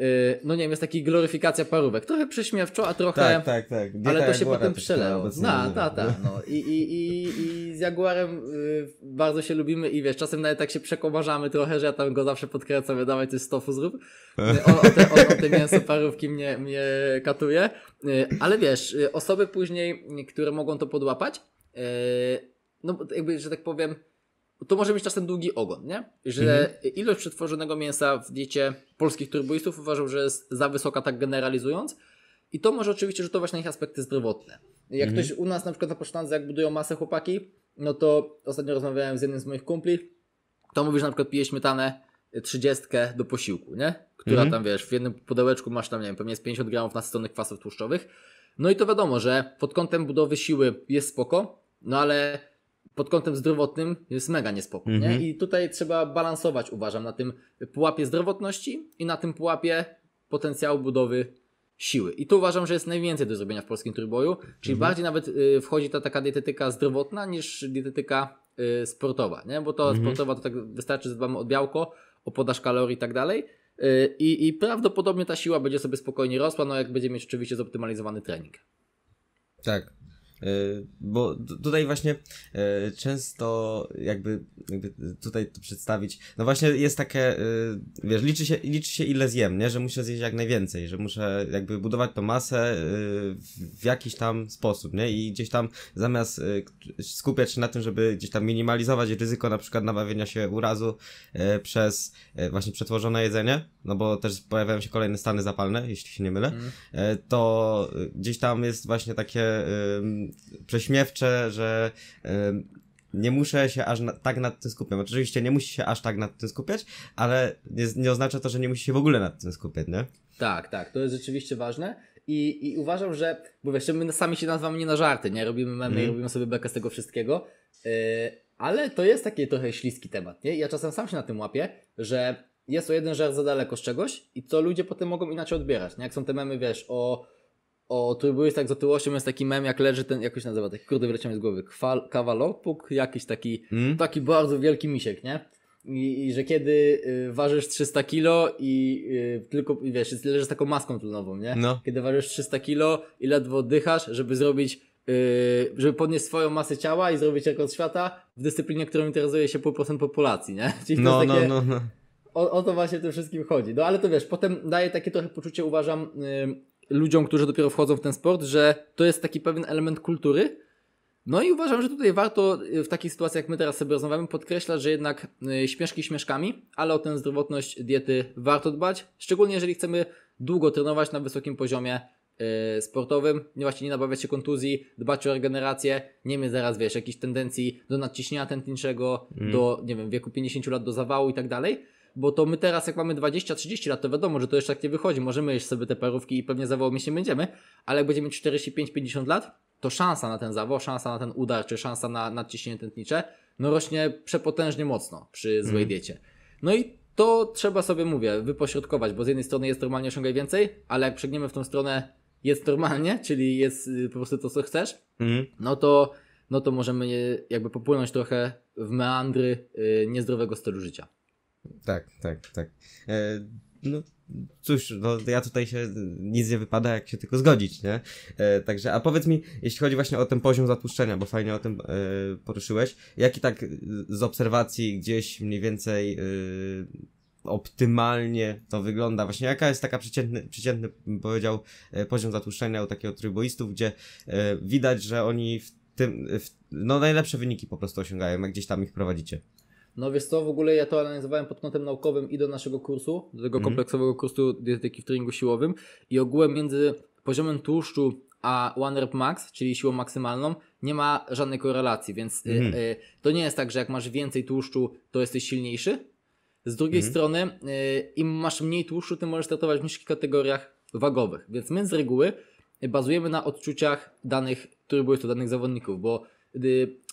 Y, no nie wiem, jest taki gloryfikacja parówek. Trochę prześmiewczo, a trochę. Tak, tak, tak. ale to się potem przeleło. Na, ta, no. ta. No. I, i, i, I z Jaguarem y, bardzo się lubimy i wiesz, czasem nawet tak się przekomarzamy trochę, że ja tam go zawsze podkręcam, ja dawaj ty z zrób. Y, o, o, te, o, o te mięso parówki mnie, mnie katuje. Y, ale wiesz, osoby później, które mogą to podłapać, no jakby, że tak powiem, to może być czasem długi ogon, nie? Że mhm. ilość przetworzonego mięsa w diecie polskich turboistów uważam, że jest za wysoka, tak generalizując. I to może oczywiście rzutować na ich aspekty zdrowotne. Jak mhm. ktoś u nas na przykład na pocztance, jak budują masę chłopaki, no to ostatnio rozmawiałem z jednym z moich kumpli, to mówi, że na przykład pije śmietanę 30 y, do posiłku, nie? Która mhm. tam wiesz, w jednym pudełeczku masz tam, nie wiem, pewnie jest 50 gramów nasyconych kwasów tłuszczowych. No i to wiadomo, że pod kątem budowy siły jest spoko, no ale pod kątem zdrowotnym jest mega niespokój. nie? Mhm. I tutaj trzeba balansować, uważam, na tym pułapie zdrowotności i na tym pułapie potencjału budowy siły. I tu uważam, że jest najwięcej do zrobienia w polskim trójboju, czyli mhm. bardziej nawet y, wchodzi ta taka dietetyka zdrowotna niż dietetyka y, sportowa, nie? bo to mhm. sportowa to tak wystarczy, że dbamy o białko, o podaż kalorii i tak dalej. Y, I, I prawdopodobnie ta siła będzie sobie spokojnie rosła, no jak będzie mieć oczywiście zoptymalizowany trening. Tak, E, bo tutaj właśnie e, często jakby, jakby tutaj to przedstawić, no właśnie jest takie, e, wiesz, liczy się, liczy się ile zjem, nie? Że muszę zjeść jak najwięcej, że muszę jakby budować tą masę w jakiś tam sposób, nie? I gdzieś tam zamiast skupiać się na tym, żeby gdzieś tam minimalizować ryzyko na przykład nabawienia się urazu przez właśnie przetworzone jedzenie, no bo też pojawiają się kolejne stany zapalne, jeśli się nie mylę, mm. to y, gdzieś tam jest właśnie takie y, prześmiewcze, że y, nie muszę się aż na, tak nad tym skupiać. Znaczy, oczywiście nie musi się aż tak nad tym skupiać, ale nie, nie oznacza to, że nie musi się w ogóle nad tym skupiać, nie? Tak, tak, to jest rzeczywiście ważne. I, i uważam, że, bo wiesz, my sami się nazywamy nie na żarty, nie? Robimy memy mm. i mhm. robimy sobie bekę z tego wszystkiego, yy, ale to jest taki trochę śliski temat, nie? Ja czasem sam się na tym łapię, że jest o jeden żart za daleko z czegoś i co ludzie potem mogą inaczej odbierać. Nie? Jak są te memy, wiesz, o, o tak z otyłością, jest taki mem, jak leży ten, jakoś nazywa, taki kurde wyleciał z głowy, Kwal, kawalopuk, jakiś taki, hmm? taki bardzo wielki misiek, nie? I, i że kiedy y, ważysz 300 kilo i y, tylko, i wiesz, leżysz z taką maską tlenową, nie? No. Kiedy ważysz 300 kilo i ledwo oddychasz, żeby zrobić y, żeby podnieść swoją masę ciała i zrobić rekord świata w dyscyplinie, którą interesuje się pół procent populacji, nie? [LAUGHS] Czyli no, to no, takie, no, no, o, o to właśnie tym wszystkim chodzi. No ale to wiesz, potem daje takie trochę poczucie, uważam, y, ludziom, którzy dopiero wchodzą w ten sport, że to jest taki pewien element kultury. No i uważam, że tutaj warto y, w takich sytuacjach, jak my teraz sobie rozmawiamy, podkreślać, że jednak y, śmieszki śmieszkami, ale o tę zdrowotność diety warto dbać, szczególnie jeżeli chcemy długo trenować na wysokim poziomie y, sportowym, nie właśnie nie nabawiać się kontuzji, dbać o regenerację, nie mieć zaraz, wiesz, jakichś tendencji do nadciśnienia tętniczego, mm. do, nie wiem, wieku 50 lat do zawału i tak dalej bo to my teraz, jak mamy 20-30 lat, to wiadomo, że to jeszcze tak nie wychodzi. Możemy jeść sobie te parówki i pewnie zawołom nie będziemy, ale jak będziemy 45-50 lat, to szansa na ten zawoł, szansa na ten udar, czy szansa na nadciśnienie tętnicze, no rośnie przepotężnie mocno przy złej mm. diecie. No i to trzeba sobie, mówię, wypośrodkować, bo z jednej strony jest normalnie osiągaj więcej, ale jak przegniemy w tą stronę jest normalnie, czyli jest y, po prostu to, co chcesz, mm. no to no to możemy jakby popłynąć trochę w meandry y, niezdrowego stylu życia. Tak, tak, tak. E, no cóż, no ja tutaj się nic nie wypada, jak się tylko zgodzić, nie? E, także, a powiedz mi, jeśli chodzi właśnie o ten poziom zatłuszczenia, bo fajnie o tym e, poruszyłeś, jaki tak z obserwacji gdzieś mniej więcej e, optymalnie to wygląda? Właśnie jaka jest taka przeciętny, przeciętny powiedział, e, poziom zatłuszczenia u takiego tryboistów, gdzie e, widać, że oni w tym, w, no najlepsze wyniki po prostu osiągają, jak gdzieś tam ich prowadzicie? No wiesz co, w ogóle ja to analizowałem pod kątem naukowym i do naszego kursu, do tego mm. kompleksowego kursu dietetyki w treningu siłowym i ogółem między poziomem tłuszczu a one rep max, czyli siłą maksymalną, nie ma żadnej korelacji, więc mm. y, mhm. y, to nie jest tak, że jak masz więcej tłuszczu, to jesteś silniejszy. Z drugiej mm. strony, y, im masz mniej tłuszczu, tym możesz startować w niższych kategoriach wagowych, więc my z reguły bazujemy na odczuciach danych to danych zawodników, bo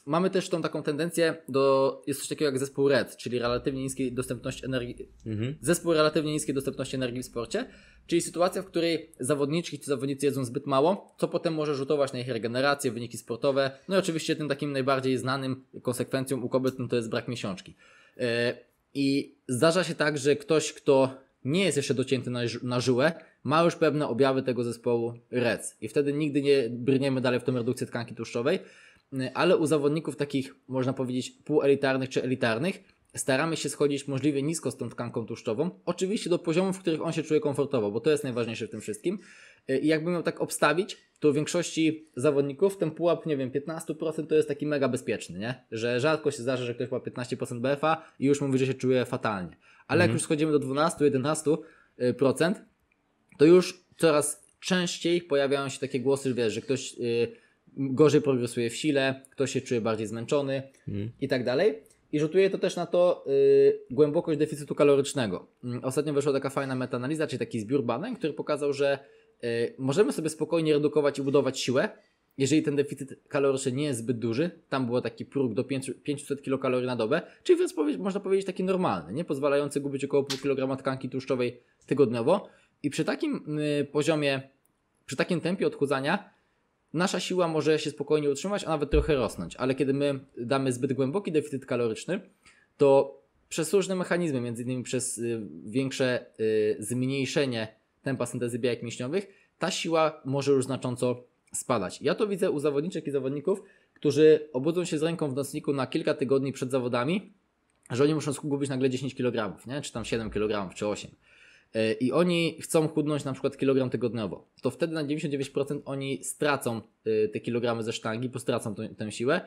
mamy też tą taką tendencję do, jest coś takiego jak zespół RED, czyli relatywnie niskiej dostępności energii, mhm. zespół relatywnie niskiej dostępności energii w sporcie, czyli sytuacja, w której zawodniczki czy zawodnicy jedzą zbyt mało, co potem może rzutować na ich regenerację, wyniki sportowe, no i oczywiście tym takim najbardziej znanym konsekwencją u kobiet no to jest brak miesiączki. Yy, I zdarza się tak, że ktoś, kto nie jest jeszcze docięty na, na żyłę, ma już pewne objawy tego zespołu red. i wtedy nigdy nie brniemy dalej w tą redukcję tkanki tłuszczowej, Y, ale u zawodników takich, można powiedzieć, półelitarnych czy elitarnych, staramy się schodzić możliwie nisko z tą tkanką tłuszczową, oczywiście do poziomów, w których on się czuje komfortowo, bo to jest najważniejsze w tym wszystkim. Y, I jakbym miał tak obstawić, to w większości zawodników ten pułap, nie wiem, 15% to jest taki mega bezpieczny, nie? Że rzadko się zdarza, że ktoś ma 15% BFA i już mówi, że się czuje fatalnie. Ale mhm. jak już schodzimy do 12-11%, to już coraz częściej pojawiają się takie głosy, że wiesz, że ktoś... Yy, gorzej progresuje w sile, kto się czuje bardziej zmęczony mm. i tak dalej. I rzutuje to też na to y, głębokość deficytu kalorycznego. Mm, ostatnio wyszła taka fajna metanaliza, czyli taki zbiór badań, który pokazał, że y, możemy sobie spokojnie redukować i budować siłę, jeżeli ten deficyt kaloryczny nie jest zbyt duży, tam był taki próg do 5, 500 kilokalorii na dobę, czyli więc powie, można powiedzieć taki normalny, nie pozwalający gubić około pół kilograma tkanki tłuszczowej tygodniowo. I przy takim y, poziomie, przy takim tempie odchudzania nasza siła może się spokojnie utrzymać, a nawet trochę rosnąć, ale kiedy my damy zbyt głęboki deficyt kaloryczny, to przez różne mechanizmy, między innymi przez y, większe y, zmniejszenie tempa syntezy białek mięśniowych, ta siła może już znacząco spadać. Ja to widzę u zawodniczek i zawodników, którzy obudzą się z ręką w nocniku na kilka tygodni przed zawodami, że oni muszą skupić nagle 10 kg, nie? czy tam 7 kg, czy 8 kg. E, i oni chcą chudnąć na przykład kilogram tygodniowo, to wtedy na 99% oni stracą e, te kilogramy ze sztangi, bo stracą tę, tę siłę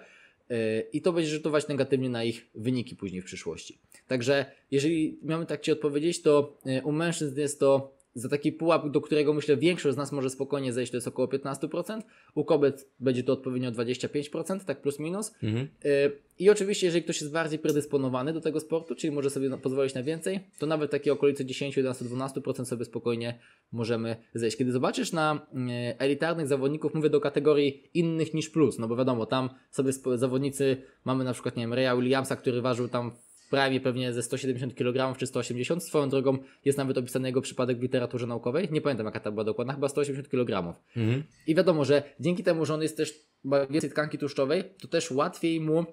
e, i to będzie rzutować negatywnie na ich wyniki później w przyszłości. Także jeżeli mamy tak Ci odpowiedzieć, to u mężczyzn jest to za taki pułap, do którego myślę większość z nas może spokojnie zejść, to jest około 15%. U kobiet będzie to odpowiednio 25%, tak plus minus. Mhm. Y, I oczywiście, jeżeli ktoś jest bardziej predysponowany do tego sportu, czyli może sobie pozwolić na więcej, to nawet takie okolice 10, 11, 12% sobie spokojnie możemy zejść. Kiedy zobaczysz na y, elitarnych zawodników, mówię do kategorii innych niż plus, no bo wiadomo, tam sobie zawodnicy, mamy na przykład, nie wiem, Raya Williamsa, który ważył tam prawie pewnie ze 170 kg czy 180. Swoją drogą jest nawet opisany jego przypadek w literaturze naukowej. Nie pamiętam jaka ta była dokładna, chyba 180 kg. Mhm. I wiadomo, że dzięki temu, że on jest też ma więcej tkanki tłuszczowej, to też łatwiej mu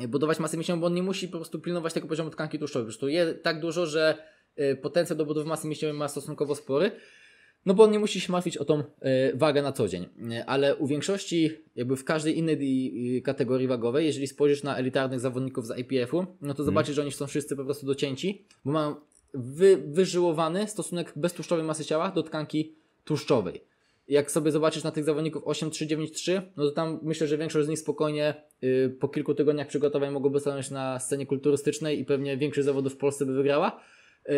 e, budować masę mięśniową, bo on nie musi po prostu pilnować tego poziomu tkanki tłuszczowej. Po prostu je tak dużo, że e, potencjał do budowy masy mięśniowej ma stosunkowo spory. No bo on nie musi się martwić o tą e, wagę na co dzień. E, ale u większości, jakby w każdej innej kategorii wagowej, jeżeli spojrzysz na elitarnych zawodników z IPF-u, no to mhm. zobaczysz, że oni są wszyscy po prostu docięci, bo mają wy, wyżyłowany stosunek beztłuszczowej masy ciała do tkanki tłuszczowej. Jak sobie zobaczysz na tych zawodników 8393, no to tam myślę, że większość z nich spokojnie yy, po kilku tygodniach przygotowań mogłoby stanąć na scenie kulturystycznej i pewnie większość zawodów w Polsce by wygrała. Yy,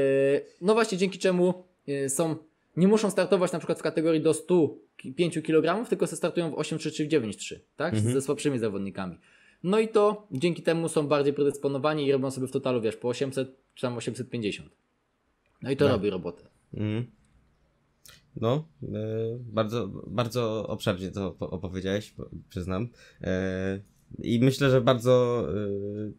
no właśnie dzięki czemu yy, są nie muszą startować na przykład w kategorii do 105 kg, tylko se startują w 8,3,9,3, tak? Mhm. Ze słabszymi zawodnikami. No i to dzięki temu są bardziej predysponowani i robią sobie w totalu, wiesz, po 800 czy tam 850. No i to no. robi robotę. Mhm. No, e, bardzo, bardzo obszernie to opowiedziałeś, przyznam. E, I myślę, że bardzo e,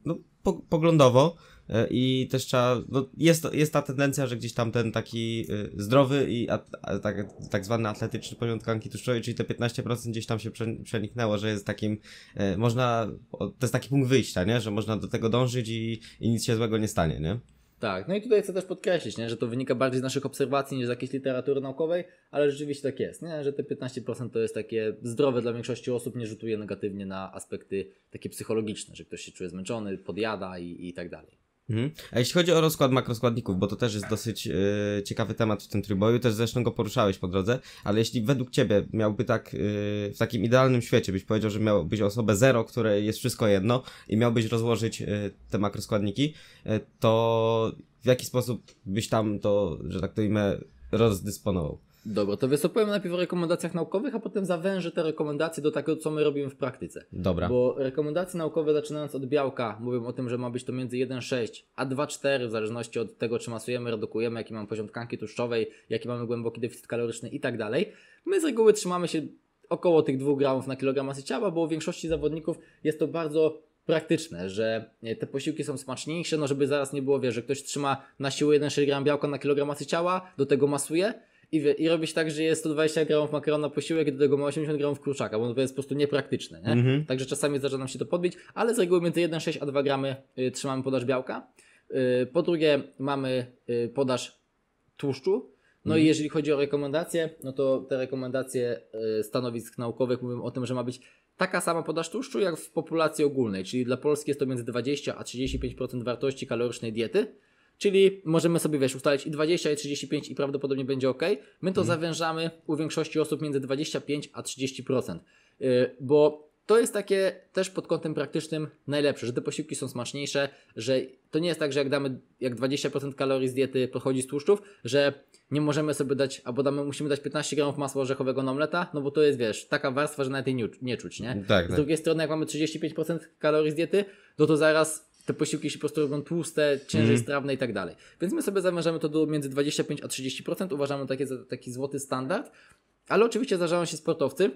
no, po, poglądowo. E, i też trzeba, no jest, jest ta tendencja, że gdzieś tam ten taki y, zdrowy i at, tak, tak zwany atletyczny poziom tkanki tłuszczowej, czyli te 15% gdzieś tam się przeniknęło, że jest takim, e, można, to jest taki punkt wyjścia, nie? że można do tego dążyć i, i nic się złego nie stanie, nie? Tak, no i tutaj chcę też podkreślić, nie, że to wynika bardziej z naszych obserwacji niż z jakiejś literatury naukowej, ale rzeczywiście tak jest, nie, że te 15% to jest takie zdrowe dla większości osób, nie rzutuje negatywnie na aspekty takie psychologiczne, że ktoś się czuje zmęczony, podjada i, i tak dalej. Mhm. A jeśli chodzi o rozkład makroskładników, bo to też jest dosyć y, ciekawy temat w tym tryboju, też zresztą go poruszałeś po drodze, ale jeśli według ciebie miałby tak y, w takim idealnym świecie, byś powiedział, że miałbyś osobę zero, które jest wszystko jedno i miałbyś rozłożyć y, te makroskładniki, to w jaki sposób byś tam to, że tak to imię, rozdysponował? Dobra, to występujemy najpierw o rekomendacjach naukowych, a potem zawężę te rekomendacje do tego, co my robimy w praktyce. Dobra. Bo rekomendacje naukowe, zaczynając od białka, mówią o tym, że ma być to między 1,6 a 2,4, w zależności od tego, czy masujemy, redukujemy, jaki mamy poziom tkanki tłuszczowej, jaki mamy głęboki deficyt kaloryczny i tak dalej. My z reguły trzymamy się około tych 2 gramów na kilogram masy ciała, bo w większości zawodników jest to bardzo praktyczne, że e, te posiłki są smaczniejsze, no żeby zaraz nie było, wie, że ktoś trzyma na siłę 1,6 gram białka na kilogram masy ciała, do tego masuje, i, wie, i tak, że jest 120 gramów makaronu na posiłek gdy tego ma 80 gramów kurczaka, bo to jest po prostu niepraktyczne. Nie? Mhm. Także czasami zdarza nam się to podbić, ale z reguły między 1,6 a 2 gramy y, trzymamy podaż białka. Y, po drugie mamy y, podaż tłuszczu. No i mhm. jeżeli chodzi o rekomendacje, no to te rekomendacje y, stanowisk naukowych mówią o tym, że ma być taka sama podaż tłuszczu jak w populacji ogólnej, czyli dla Polski jest to między 20 a 35% wartości kalorycznej diety. Czyli możemy sobie, wiesz, ustalić i 20, i 35 i prawdopodobnie będzie ok. My to mhm. zawężamy u większości osób między 25 a 30%. Y, bo to jest takie też pod kątem praktycznym najlepsze, że te posiłki są smaczniejsze, że to nie jest tak, że jak damy jak 20% kalorii z diety pochodzi z tłuszczów, że nie możemy sobie dać, albo damy, musimy dać 15 gramów masła orzechowego na omleta, no bo to jest, wiesz, taka warstwa, że nawet jej nie, nie czuć, nie? Tak, z tak. drugiej tak. strony, jak mamy 35% kalorii z diety, no to zaraz te posiłki się po prostu robią tłuste, ciężej mm. strawne i tak dalej. Więc my sobie zamierzamy to do między 25 a 30%, uważamy takie za taki złoty standard, ale oczywiście zdarzają się sportowcy,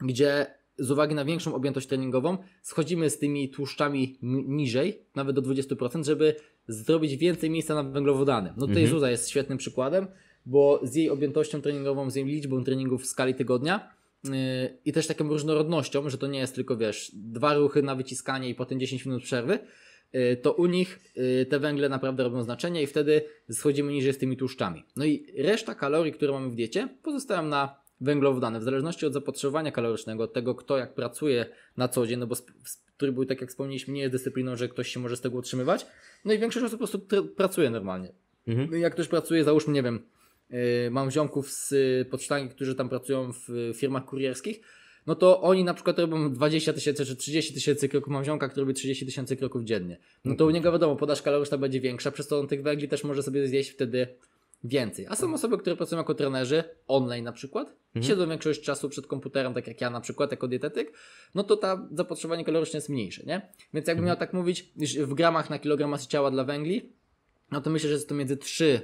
gdzie z uwagi na większą objętość treningową schodzimy z tymi tłuszczami niżej, nawet do 20%, żeby zrobić więcej miejsca na węglowodany. No tutaj mhm. Zuza jest świetnym przykładem, bo z jej objętością treningową, z jej liczbą treningów w skali tygodnia yy, i też taką różnorodnością, że to nie jest tylko, wiesz, dwa ruchy na wyciskanie i potem 10 minut przerwy, E, to u nich e, te węgle naprawdę robią znaczenie i wtedy schodzimy niżej z tymi tłuszczami. No i reszta kalorii, które mamy w diecie, pozostają na węglowodany. W zależności od zapotrzebowania kalorycznego, od tego kto jak pracuje na co dzień, no bo trybu, tak jak wspomnieliśmy, nie jest dyscypliną, że ktoś się może z tego utrzymywać. No i większość osób po prostu pracuje normalnie. Mhm. No jak ktoś pracuje, załóżmy, nie wiem, e, mam ziomków z podsztangi, którzy tam pracują w firmach kurierskich, no to oni na przykład robią 20 tysięcy czy 30 tysięcy kroków, mam ziomka, który robi 30 tysięcy kroków dziennie. No to u niego wiadomo, podaż kaloryczna będzie większa, przez to on tych węgli też może sobie zjeść wtedy więcej. A są tak. osoby, które pracują jako trenerzy online na przykład, mhm. siedzą większość czasu przed komputerem, tak jak ja na przykład jako dietetyk, no to ta zapotrzebowanie kaloryczne jest mniejsze, nie? Więc jakbym mhm. miał tak mówić w gramach na kilogram masy ciała dla węgli, no to myślę, że jest to między 3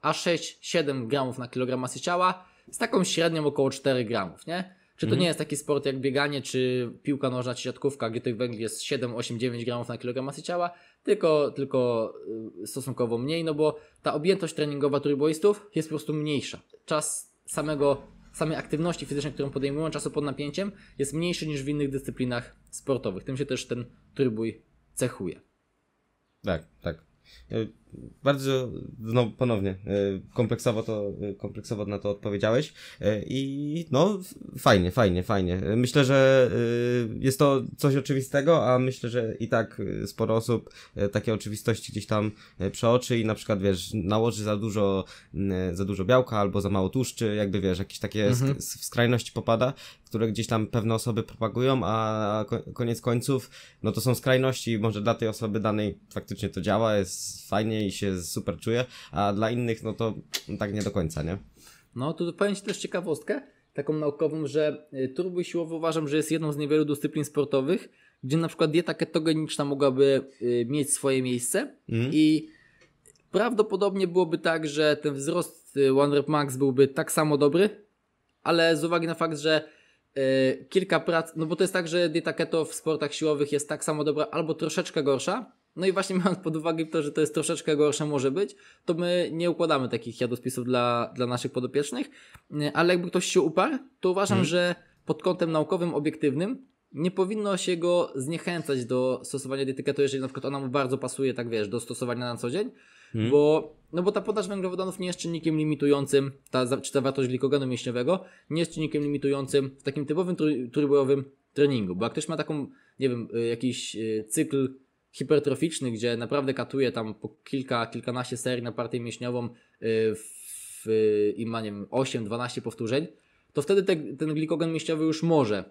a 6-7 gramów na kilogram masy ciała, z taką średnią około 4 gramów, nie? Czy to nie mhm. jest taki sport jak bieganie, czy piłka nożna, czy siatkówka, gdzie tych węgli jest 7, 8, 9 gramów na kilogram masy ciała, tylko, tylko y, stosunkowo mniej, no bo ta objętość treningowa trójboistów jest po prostu mniejsza. Czas samego, samej aktywności fizycznej, którą podejmują, czasu pod napięciem jest mniejszy niż w innych dyscyplinach sportowych. Tym się też ten trójbój cechuje. Tak, tak bardzo no, ponownie e, kompleksowo, to, e, kompleksowo na to odpowiedziałeś e, i no fajnie, fajnie, fajnie. Myślę, że jest to coś oczywistego, a myślę, że i tak sporo osób takie oczywistości gdzieś tam przeoczy i na przykład wiesz, nałoży za dużo, za dużo białka albo za mało tłuszczy, jakby wiesz, jakieś takie mhm. w skrajności popada, które gdzieś tam pewne osoby propagują, a koniec końców no to są skrajności, może dla tej osoby danej faktycznie to działa, jest fajnie i się super czuję, a dla innych no to tak nie do końca, nie? No, to powiem Ci też ciekawostkę, taką naukową, że y, turbo siłowy uważam, że jest jedną z niewielu dyscyplin sportowych, gdzie na przykład dieta ketogeniczna mogłaby y, mieć swoje miejsce mhm. i prawdopodobnie byłoby tak, że ten wzrost y, One Rep Max byłby tak samo dobry, ale z uwagi na fakt, że kilka prac, no bo to jest tak, że dieta keto w sportach siłowych jest tak samo dobra albo troszeczkę gorsza, no i właśnie mając pod uwagę to, że to jest troszeczkę gorsze może być, to my nie układamy takich jadłospisów dla, dla naszych podopiecznych, e, ale jakby ktoś się uparł, to uważam, hmm. że pod kątem naukowym, obiektywnym, nie powinno się go zniechęcać do stosowania dietyketu, jeżeli na przykład ona mu bardzo pasuje, tak wiesz, do stosowania na co dzień, hmm. bo, no bo ta podaż węglowodanów nie jest czynnikiem limitującym, ta, czy ta wartość glikogenu mięśniowego nie jest czynnikiem limitującym w takim typowym trójbojowym treningu, bo jak ktoś ma taką, nie wiem, y, jakiś y, cykl hipertroficzny, gdzie naprawdę katuje tam po kilka, kilkanaście serii na partię mięśniową y, w, i ma, nie wiem, 8-12 powtórzeń, to wtedy te, ten glikogen mięśniowy już może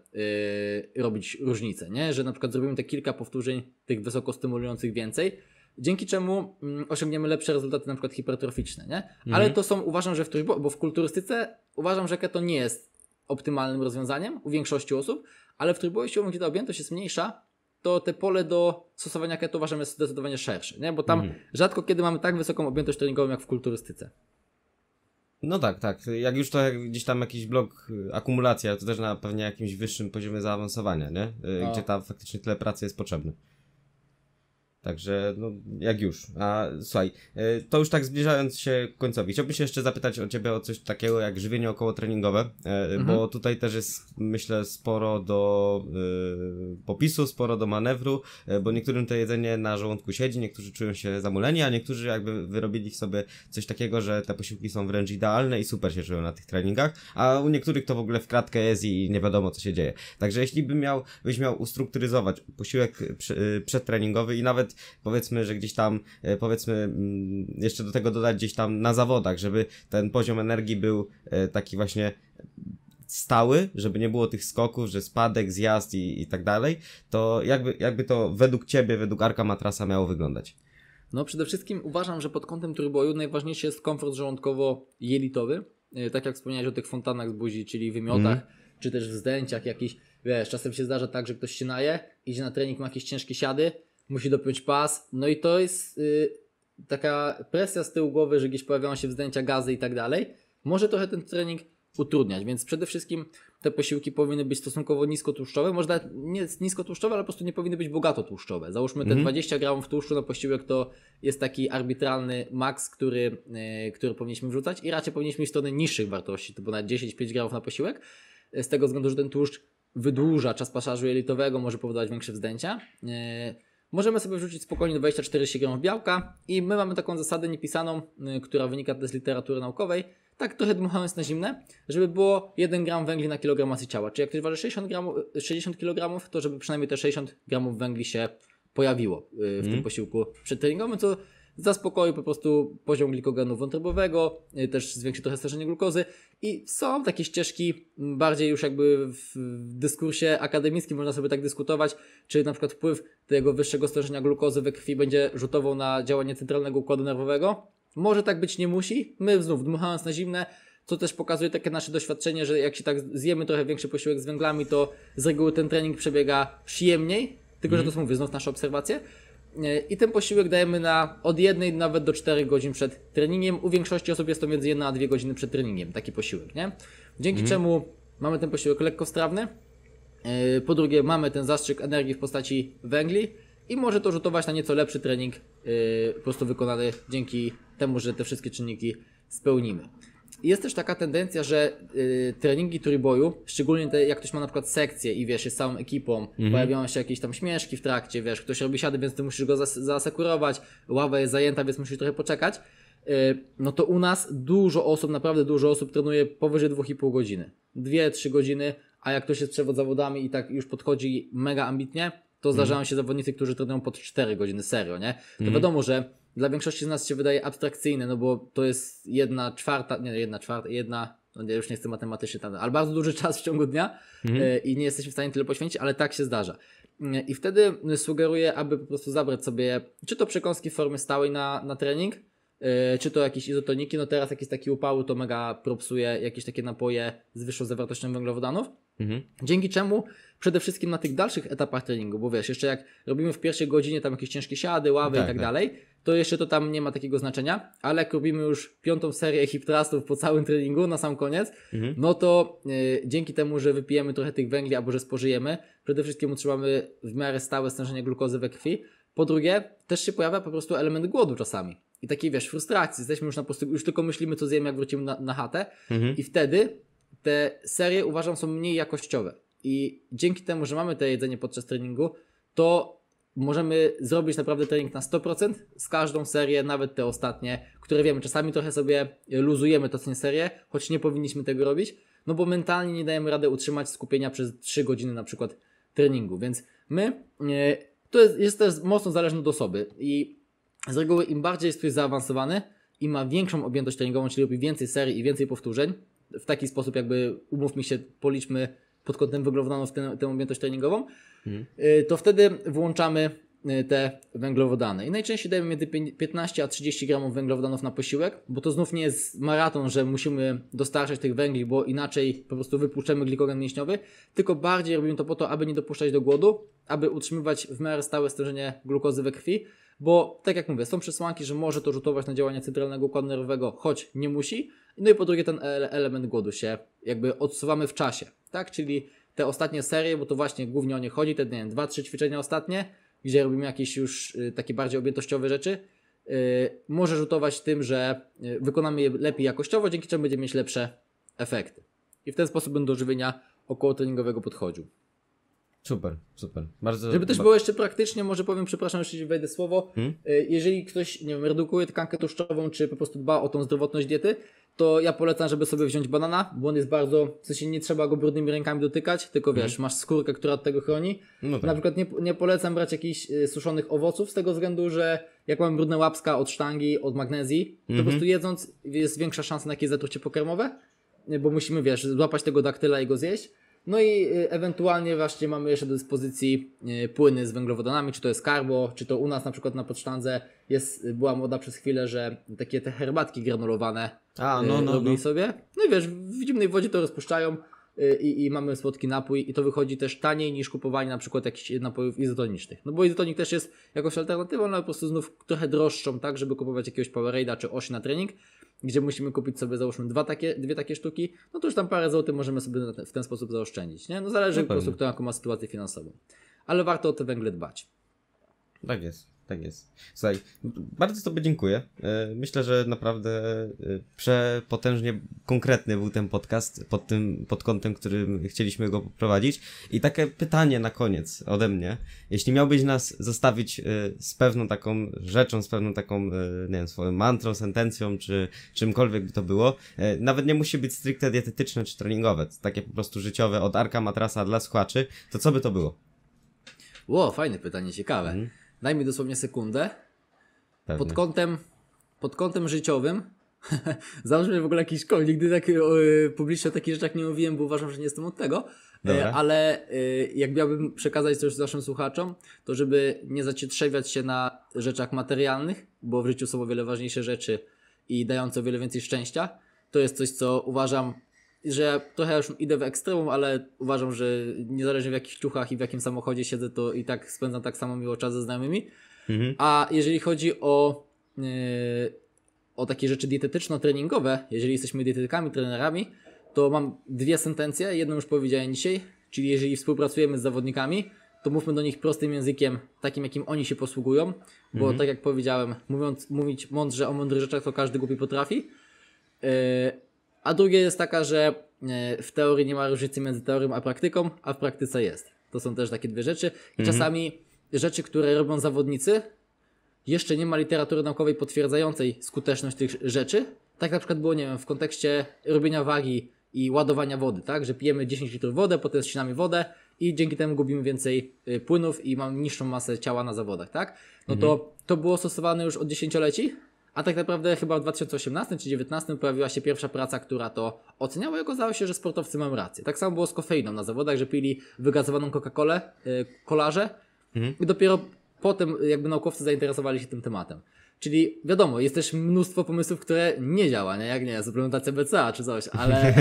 y, robić różnicę, nie? Że na przykład zrobimy te kilka powtórzeń tych wysoko stymulujących więcej, dzięki czemu mm, osiągniemy lepsze rezultaty na przykład hipertroficzne, nie? Mhm. Ale to są, uważam, że w trójbo, bo w kulturystyce uważam, że keto nie jest optymalnym rozwiązaniem u większości osób, ale w trójboju siłowym, gdzie ta objętość jest mniejsza, to te pole do stosowania keto uważam jest zdecydowanie szersze, nie? bo tam mhm. rzadko kiedy mamy tak wysoką objętość treningową jak w kulturystyce. No tak, tak. Jak już to jak gdzieś tam jakiś blok y, akumulacja, to też na pewnie jakimś wyższym poziomie zaawansowania, nie? Y, no. Gdzie tam faktycznie tyle pracy jest potrzebne. Także, no, jak już. A słuchaj, e, to już tak zbliżając się końcowi, chciałbym się jeszcze zapytać o ciebie o coś takiego jak żywienie około e, mhm. bo tutaj też jest, myślę, sporo do y, popisu, sporo do manewru, bo niektórym to jedzenie na żołądku siedzi, niektórzy czują się zamuleni, a niektórzy jakby wyrobili w sobie coś takiego, że te posiłki są wręcz idealne i super się czują na tych treningach, a u niektórych to w ogóle w kratkę jest i nie wiadomo, co się dzieje. Także jeśli by miał, byś miał ustrukturyzować posiłek pr przedtreningowy i nawet powiedzmy, że gdzieś tam, e, powiedzmy, mm, jeszcze do tego dodać gdzieś tam na zawodach, żeby ten poziom energii był e, taki właśnie stały, żeby nie było tych skoków, że spadek, zjazd i, i tak dalej, to jakby, jakby to według Ciebie, według Arka Matrasa miało wyglądać? No przede wszystkim uważam, że pod kątem tryboju najważniejszy jest komfort żołądkowo-jelitowy, e, tak jak wspomniałeś o tych fontanach z buzi, czyli wymiotach, mm. czy też w zdęciach jakichś, wiesz, czasem się zdarza tak, że ktoś się naje, idzie na trening, ma jakieś ciężkie siady, musi dopiąć pas. No i to jest y, taka presja z tyłu głowy, że gdzieś pojawiają się wzdęcia gazy i tak dalej. Może trochę ten trening utrudniać, więc przede wszystkim te posiłki powinny być stosunkowo niskotłuszczowe, może nawet nie niskotłuszczowe, ale po prostu nie powinny być bogato tłuszczowe. Załóżmy te 20 mhm. gramów tłuszczu na posiłek to jest taki arbitralny maks, który, y, który powinniśmy wrzucać i raczej powinniśmy iść w stronę niższych wartości, to ponad 10-5 gramów na posiłek, y, z tego względu, że ten tłuszcz wydłuża czas pasażu jelitowego, może powodować większe wzdęcia. Yy, możemy sobie wrzucić spokojnie 24 gr białka i my mamy taką zasadę niepisaną, y, która wynika też z literatury naukowej, tak trochę dmuchając na zimne, żeby było 1 gram węgli na kilogram masy ciała. Czyli jak ktoś waży 60, 60 kg, to żeby przynajmniej te 60 gramów węgli się pojawiło y, w mm. tym mhm. posiłku przedtreningowym, co zaspokoi po prostu poziom glikogenu wątrobowego, y, też zwiększy trochę stężenie glukozy i są takie ścieżki mm, bardziej już jakby w dyskursie akademickim można sobie tak dyskutować, czy na przykład wpływ tego wyższego stężenia glukozy we krwi będzie rzutował na działanie centralnego układu nerwowego. Może tak być nie musi. My znów dmuchając na zimne, co też pokazuje takie nasze doświadczenie, że jak się tak zjemy trochę większy posiłek z węglami, to z reguły ten trening przebiega przyjemniej, tylko, że to są, mówię, znów nasze obserwacje, E, I ten posiłek dajemy na od 1 nawet do 4 godzin przed treningiem. U większości osób jest to między 1 a 2 godziny przed treningiem, taki posiłek, nie? Dzięki mm. czemu mamy ten posiłek lekkostrawny. E, po drugie, mamy ten zastrzyk energii w postaci węgli i może to rzutować na nieco lepszy trening, e, po prostu wykonany dzięki temu, że te wszystkie czynniki spełnimy jest też taka tendencja, że y, treningi trójboju, szczególnie te, jak ktoś ma na przykład sekcję i wiesz, jest całą ekipą, mhm. pojawiają się jakieś tam śmieszki w trakcie, wiesz, ktoś robi siady, więc ty musisz go zas zasekurować, ława jest zajęta, więc musisz trochę poczekać. Y, no to u nas dużo osób, naprawdę dużo osób trenuje powyżej 2,5 godziny. 2-3 godziny, a jak ktoś jest przewod zawodami i tak już podchodzi mega ambitnie, to mhm. zdarzają mhm. się zawodnicy, którzy trenują pod 4 godziny, serio, nie? To mhm. wiadomo, że dla większości z nas się wydaje abstrakcyjne, no bo to jest jedna czwarta, nie jedna czwarta, jedna, no nie, już nie chcę matematycznie tam, ale bardzo duży [LAUGHS] czas w ciągu dnia mhm. E, i nie jesteśmy w stanie tyle poświęcić, ale tak się zdarza. E, I wtedy sugeruję, aby po prostu zabrać sobie czy to przekąski w formie stałej na, na trening, e, czy to jakieś izotoniki, no teraz jakiś taki upał, to mega propsuje jakieś takie napoje z wyższą zawartością węglowodanów, mhm. dzięki czemu przede wszystkim na tych dalszych etapach treningu, bo wiesz, jeszcze jak robimy w pierwszej godzinie tam jakieś ciężkie siady, ławy itd. tak, i tak, tak, tak. dalej, to jeszcze to tam nie ma takiego znaczenia, ale jak robimy już piątą serię hip thrustów po całym treningu na sam koniec, mhm. no to y, dzięki temu, że wypijemy trochę tych węgli albo że spożyjemy, przede wszystkim utrzymamy w miarę stałe stężenie glukozy we krwi. Po drugie, też się pojawia po prostu element głodu czasami. I takiej, wiesz, frustracji. Jesteśmy już na prostu, już tylko myślimy, co zjemy, jak wrócimy na, na chatę. Mhm. I wtedy te serie, uważam, są mniej jakościowe. I dzięki temu, że mamy to jedzenie podczas treningu, to możemy zrobić naprawdę trening na 100% z każdą serię, nawet te ostatnie, które wiemy, czasami trochę sobie luzujemy to nie serię, choć nie powinniśmy tego robić, no bo mentalnie nie dajemy rady utrzymać skupienia przez 3 godziny na przykład treningu, więc my, e, to jest, jest też mocno zależne od osoby i z reguły im bardziej jest ktoś zaawansowany i ma większą objętość treningową, czyli robi więcej serii i więcej powtórzeń, w taki sposób jakby, umówmy się, policzmy pod kątem wyglądaną w tę, tę objętość treningową, mhm. y, to wtedy włączamy y, te węglowodany. I najczęściej dajemy między 15 a 30 gramów węglowodanów na posiłek, bo to znów nie jest maraton, że musimy dostarczać tych węgli, bo inaczej po prostu wypuszczamy glikogen mięśniowy, tylko bardziej robimy to po to, aby nie dopuszczać do głodu, aby utrzymywać w miarę stałe stężenie glukozy we krwi, bo tak jak mówię, są przesłanki, że może to rzutować na działanie centralnego układu nerwowego, choć nie musi. No i po drugie ten element głodu się jakby odsuwamy w czasie tak? Czyli te ostatnie serie, bo to właśnie głównie o nie chodzi, te nie wiem, dwa, trzy ćwiczenia ostatnie, gdzie robimy jakieś już y, takie bardziej objętościowe rzeczy, y, może rzutować tym, że y, wykonamy je lepiej jakościowo, dzięki czemu będziemy mieć lepsze efekty. I w ten sposób będę do żywienia około treningowego podchodził. Super, super. Bardzo... Żeby też było jeszcze praktycznie, może powiem, przepraszam, jeśli wejdę słowo. Hmm? Jeżeli ktoś, nie wiem, redukuje tkankę tłuszczową, czy po prostu dba o tą zdrowotność diety, to ja polecam, żeby sobie wziąć banana, bo on jest bardzo, w sensie nie trzeba go brudnymi rękami dotykać, tylko mhm. wiesz, masz skórkę, która od tego chroni. No tak. Na przykład nie, nie polecam brać jakichś y, suszonych owoców z tego względu, że jak mam brudne łapska od sztangi, od magnezji, to po mhm. prostu jedząc jest większa szansa na jakieś zatrucie pokarmowe, y, bo musimy, wiesz, złapać tego daktyla i go zjeść. No i y, ewentualnie właśnie mamy jeszcze do dyspozycji y, płyny z węglowodanami, czy to jest karbo, czy to u nas na przykład na podsztandze jest, y, była moda przez chwilę, że takie te herbatki granulowane A, no, no, no, robili no. sobie. No i wiesz, w zimnej wodzie to rozpuszczają i, i mamy słodki napój i to wychodzi też taniej niż kupowanie na przykład jakichś napojów izotonicznych. No bo izotonik też jest jakąś alternatywą, ale po prostu znów trochę droższą, tak, żeby kupować jakiegoś Powerade'a czy osi na trening, gdzie musimy kupić sobie załóżmy dwa takie, dwie takie sztuki, no to już tam parę złotych możemy sobie w ten sposób zaoszczędzić. Nie? No zależy no po prostu kto jaką ma sytuację finansową. Ale warto o te węgle dbać. Tak jest. Tak jest. Słuchaj, bardzo Tobie dziękuję. E, myślę, że naprawdę e, przepotężnie konkretny był ten podcast pod tym, pod kątem, którym chcieliśmy go prowadzić. I takie pytanie na koniec ode mnie. Jeśli miałbyś nas zostawić e, z pewną taką rzeczą, z pewną taką, nie wiem, swoją mantrą, sentencją, czy czymkolwiek by to było, nawet nie musi być stricte dietetyczne czy treningowe, takie po prostu życiowe od Arka Matrasa dla słuchaczy, to co by to było? Ło, fajne pytanie, ciekawe. Mm. Daj mi dosłownie sekundę. Pewnie. Pod kątem, pod kątem życiowym [LAUGHS] Załóżmy w ogóle jakiś koń. Nigdy tak yy, publicznie o takich rzeczach nie mówiłem, bo uważam, że nie jestem od tego. E, ale jakbym jak miałbym przekazać coś naszym słuchaczom, to żeby nie zacietrzewiać się na rzeczach materialnych, bo w życiu są o wiele ważniejsze rzeczy i dające o wiele więcej szczęścia. To jest coś, co uważam że ja trochę już idę w ekstremum, ale uważam, że niezależnie w jakich ciuchach i w jakim samochodzie siedzę, to i tak spędzam tak samo miło czas ze znajomymi. Mhm. A jeżeli chodzi o, yy, o takie rzeczy dietetyczno-treningowe, jeżeli jesteśmy dietetykami, trenerami, to mam dwie sentencje. Jedną już powiedziałem dzisiaj, czyli jeżeli współpracujemy z zawodnikami, to mówmy do nich prostym językiem, takim jakim oni się posługują, bo mhm. tak jak powiedziałem, mówiąc, mówić mądrze o mądrych rzeczach to każdy głupi potrafi. Yy, a drugie jest taka, że e, w teorii nie ma różnicy między teorią a praktyką, a w praktyce jest. To są też takie dwie rzeczy. I mhm. czasami rzeczy, które robią zawodnicy, jeszcze nie ma literatury naukowej potwierdzającej skuteczność tych rzeczy. Tak na przykład było, nie wiem, w kontekście robienia wagi i ładowania wody, tak? Że pijemy 10 litrów wodę, potem ścinamy wodę i dzięki temu gubimy więcej y, płynów i mamy niższą masę ciała na zawodach, tak? No mhm. to to było stosowane już od dziesięcioleci, a tak naprawdę chyba w 2018 czy 2019 pojawiła się pierwsza praca, która to oceniała i okazało się, że sportowcy mają rację. Tak samo było z kofeiną na zawodach, że pili wygazowaną Coca-Colę, yy, kolarze mhm. i dopiero potem y, jakby naukowcy zainteresowali się tym tematem. Czyli wiadomo, jest też mnóstwo pomysłów, które nie działa, nie? jak nie, suplementacja BCA czy coś, ale,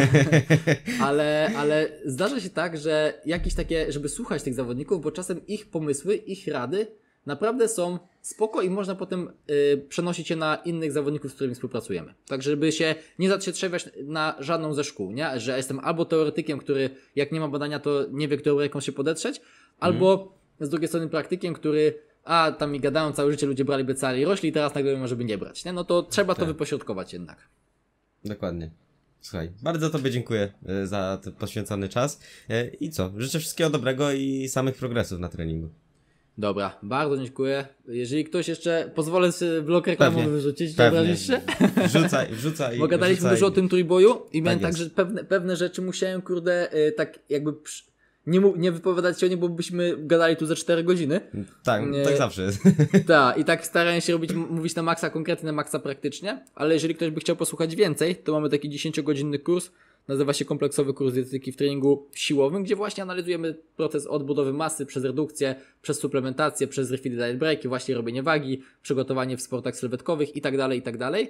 [LAUGHS] ale, ale zdarza się tak, że jakieś takie, żeby słuchać tych zawodników, bo czasem ich pomysły, ich rady naprawdę są spoko i można potem y, przenosić je na innych zawodników, z którymi współpracujemy. Tak, żeby się nie zatrzetrzewiać na żadną ze szkół, nie? że jestem albo teoretykiem, który jak nie ma badania, to nie wie, którą ręką się podetrzeć, mm. albo z drugiej strony praktykiem, który a tam mi gadają całe życie, ludzie braliby cali rośli i teraz nagle może by nie brać. Nie? No to trzeba tak. to wypośrodkować jednak. Dokładnie. Słuchaj, bardzo Tobie dziękuję y, za ten poświęcony czas y, i co? Życzę wszystkiego dobrego i samych progresów na treningu. Dobra, bardzo dziękuję. Jeżeli ktoś jeszcze, pozwolę sobie blok reklamowy wyrzucić, dobra obrazisz [LAUGHS] Wrzucaj, wrzucaj. Bo gadaliśmy wrzucaj. dużo o tym trójboju i tak miałem także pewne, pewne rzeczy musiałem, kurde, y, tak jakby nie, nie wypowiadać się o nich, bo byśmy gadali tu za 4 godziny. Tak, tak zawsze jest. Tak, i tak starałem się robić, mówić na maksa konkretnie, na maksa praktycznie, ale jeżeli ktoś by chciał posłuchać więcej, to mamy taki 10-godzinny kurs, Nazywa się kompleksowy kurs dietetyki w treningu siłowym, gdzie właśnie analizujemy proces odbudowy masy przez redukcję, przez suplementację, przez refit diet breaki, właśnie robienie wagi, przygotowanie w sportach sylwetkowych itd., tak itd. Tak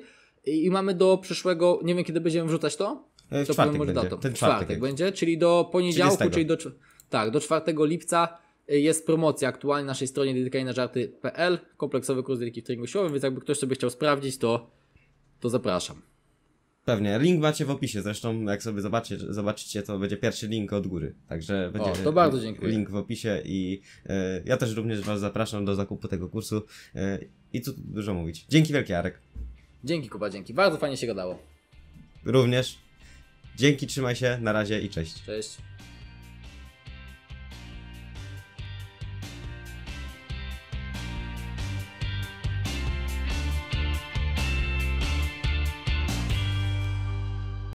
I mamy do przyszłego, nie wiem kiedy będziemy wrzucać to? E, w to czwartek będzie, datą. Ten czwartek, czwartek będzie, czyli do poniedziałku, 30. czyli do, tak, do 4 lipca e, jest promocja aktualnie na naszej stronie dedykainażarty.pl, kompleksowy kurs dietetyki w treningu siłowym, więc jakby ktoś sobie chciał sprawdzić, to, to zapraszam. Pewnie. Link macie w opisie zresztą, jak sobie zobaczycie, zobaczycie to będzie pierwszy link od góry. Także będzie o, to bardzo dziękuję. link w opisie i e, ja też również Was zapraszam do zakupu tego kursu. E, I tu dużo mówić. Dzięki wielkie, Arek. Dzięki, Kuba, dzięki. Bardzo fajnie się gadało. Również. Dzięki, trzymaj się, na razie i cześć. Cześć.